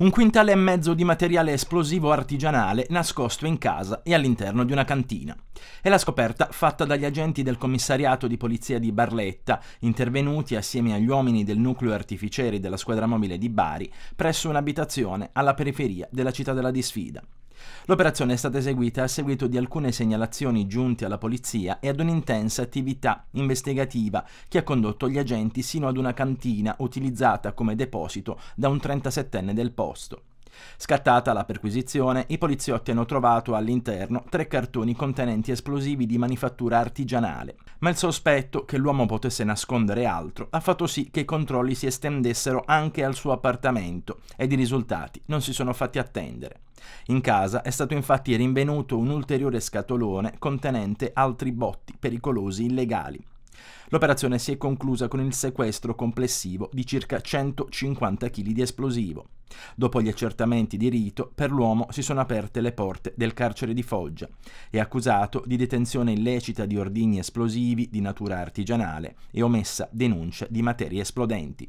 Un quintale e mezzo di materiale esplosivo artigianale nascosto in casa e all'interno di una cantina. È la scoperta fatta dagli agenti del commissariato di polizia di Barletta, intervenuti assieme agli uomini del nucleo artificieri della squadra mobile di Bari presso un'abitazione alla periferia della città della disfida. L'operazione è stata eseguita a seguito di alcune segnalazioni giunte alla polizia e ad un'intensa attività investigativa che ha condotto gli agenti sino ad una cantina utilizzata come deposito da un 37enne del posto. Scattata la perquisizione, i poliziotti hanno trovato all'interno tre cartoni contenenti esplosivi di manifattura artigianale, ma il sospetto che l'uomo potesse nascondere altro ha fatto sì che i controlli si estendessero anche al suo appartamento ed i risultati non si sono fatti attendere. In casa è stato infatti rinvenuto un ulteriore scatolone contenente altri botti pericolosi illegali, L'operazione si è conclusa con il sequestro complessivo di circa 150 kg di esplosivo. Dopo gli accertamenti di rito, per l'uomo si sono aperte le porte del carcere di Foggia. È accusato di detenzione illecita di ordigni esplosivi di natura artigianale e omessa denuncia di materie esplodenti.